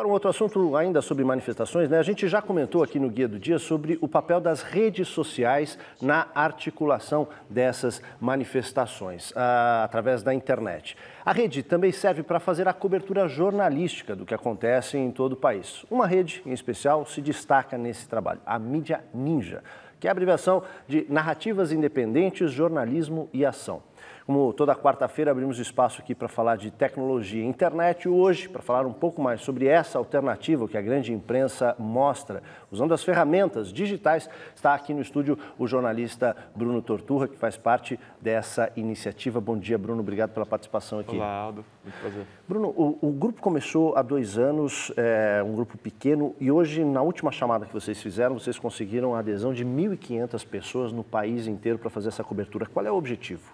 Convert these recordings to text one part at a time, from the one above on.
Agora, um outro assunto ainda sobre manifestações, né? A gente já comentou aqui no Guia do Dia sobre o papel das redes sociais na articulação dessas manifestações ah, através da internet. A rede também serve para fazer a cobertura jornalística do que acontece em todo o país. Uma rede, em especial, se destaca nesse trabalho, a mídia ninja, que é a abreviação de Narrativas Independentes, Jornalismo e Ação. Como toda quarta-feira, abrimos espaço aqui para falar de tecnologia e internet. hoje, para falar um pouco mais sobre essa alternativa que a grande imprensa mostra, usando as ferramentas digitais, está aqui no estúdio o jornalista Bruno Torturra, que faz parte dessa iniciativa. Bom dia, Bruno. Obrigado pela participação aqui. Olá, Aldo. Muito prazer. Bruno, o, o grupo começou há dois anos, é, um grupo pequeno, e hoje, na última chamada que vocês fizeram, vocês conseguiram a adesão de 1.500 pessoas no país inteiro para fazer essa cobertura. Qual é o objetivo?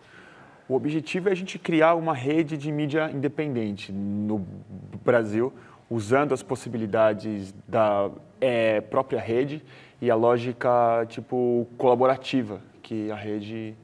O objetivo é a gente criar uma rede de mídia independente no Brasil, usando as possibilidades da é, própria rede e a lógica tipo colaborativa que a rede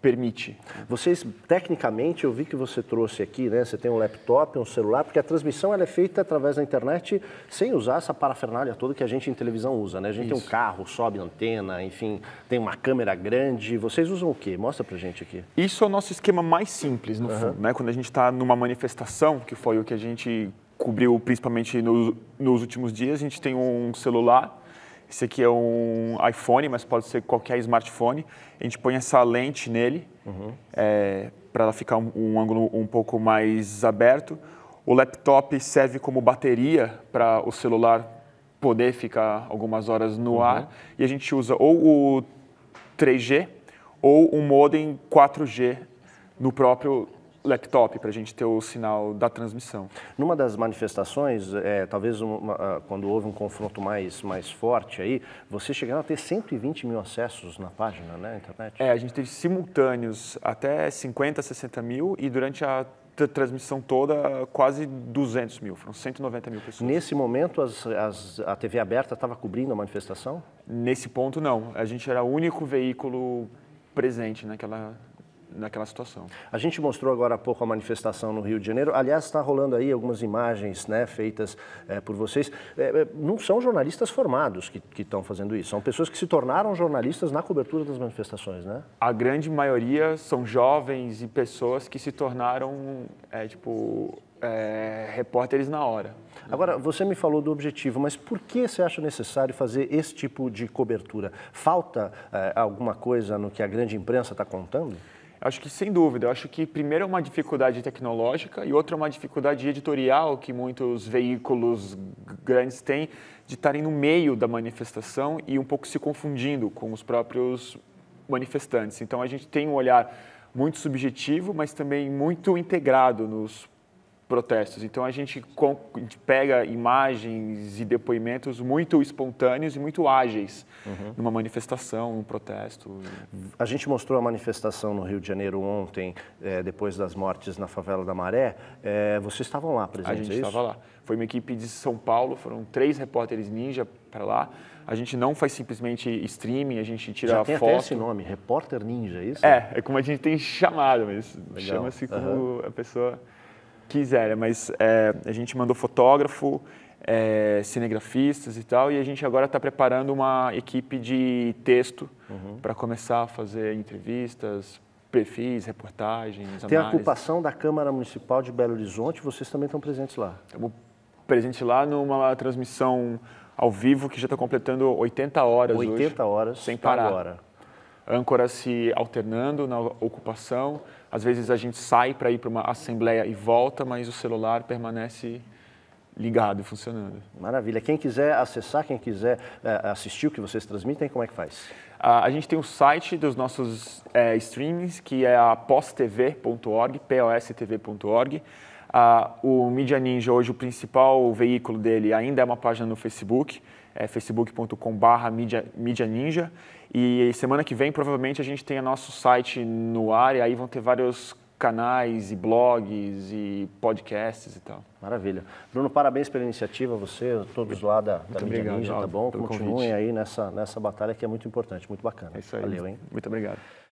permite. Vocês, tecnicamente, eu vi que você trouxe aqui, né? Você tem um laptop, um celular, porque a transmissão ela é feita através da internet sem usar essa parafernália toda que a gente em televisão usa, né? A gente Isso. tem um carro, sobe antena, enfim, tem uma câmera grande. Vocês usam o quê? Mostra pra gente aqui. Isso é o nosso esquema mais simples, no uhum. fundo, né? Quando a gente está numa manifestação, que foi o que a gente cobriu principalmente nos últimos dias, a gente tem um celular esse aqui é um iPhone, mas pode ser qualquer smartphone. A gente põe essa lente nele uhum. é, para ela ficar um, um, ângulo um pouco mais aberto. O laptop serve como bateria para o celular poder ficar algumas horas no uhum. ar. E a gente usa ou o 3G ou um modem 4G no próprio laptop para a gente ter o sinal da transmissão. Numa das manifestações, é, talvez uma, ah, quando houve um confronto mais, mais forte aí, vocês chegaram a ter 120 mil acessos na página, né, na internet? É, a gente teve simultâneos até 50, 60 mil e durante a transmissão toda, quase 200 mil, foram 190 mil pessoas. Nesse momento, as, as, a TV aberta estava cobrindo a manifestação? Nesse ponto, não. A gente era o único veículo presente naquela naquela situação. A gente mostrou agora há pouco a manifestação no Rio de Janeiro. Aliás, está rolando aí algumas imagens né, feitas é, por vocês. É, não são jornalistas formados que estão fazendo isso, são pessoas que se tornaram jornalistas na cobertura das manifestações, né? A grande maioria são jovens e pessoas que se tornaram, é, tipo, repórteres na hora. Agora, você me falou do objetivo, mas por que você acha necessário fazer esse tipo de cobertura? Falta alguma coisa no que a grande imprensa está contando? Eu acho que sem dúvida, eu acho que primeiro é uma dificuldade tecnológica e outra é uma dificuldade editorial que muitos veículos grandes têm de estarem no meio da manifestação e um pouco se confundindo com os próprios manifestantes. Então a gente tem um olhar muito subjetivo, mas também muito integrado nos protestos. Então a gente pega imagens e depoimentos muito espontâneos e muito ágeis uhum. numa manifestação, num protesto. A gente mostrou a manifestação no Rio de Janeiro ontem, é, depois das mortes na favela da Maré. É, vocês estavam lá, presente? A é gente estava lá. Foi uma equipe de São Paulo, foram três repórteres ninja para lá. A gente não faz simplesmente streaming, a gente tira Já tem a foto. Até esse nome, repórter ninja, é isso? É, é como a gente tem chamado, mas chama-se como uhum. a pessoa quiser, mas é, a gente mandou fotógrafo, é, cinegrafistas e tal, e a gente agora está preparando uma equipe de texto uhum. para começar a fazer entrevistas, perfis, reportagens, Tem a ocupação da Câmara Municipal de Belo Horizonte, vocês também estão presentes lá? Estamos presentes lá numa transmissão ao vivo que já está completando 80 horas 80 horas sem tá parar. Agora âncoras se alternando na ocupação. Às vezes a gente sai para ir para uma assembleia e volta, mas o celular permanece ligado, funcionando. Maravilha. Quem quiser acessar, quem quiser é, assistir o que vocês transmitem, como é que faz? A, ah, a gente tem o um site dos nossos é, streamings, que é a postv.org, postv.org. Ah, o Media Ninja, hoje, o principal veículo dele ainda é uma página no Facebook é facebook.com/barra Mídia Ninja. E semana que vem, provavelmente, a gente tem o nosso site no ar e aí vão ter vários canais e blogs e podcasts e tal. Maravilha. Bruno, parabéns pela iniciativa, você, todos lá da, da Mídia Ninja, tá bom? Continuem convite. aí nessa, nessa batalha que é muito importante, muito bacana. É isso aí. Valeu, hein? Muito obrigado.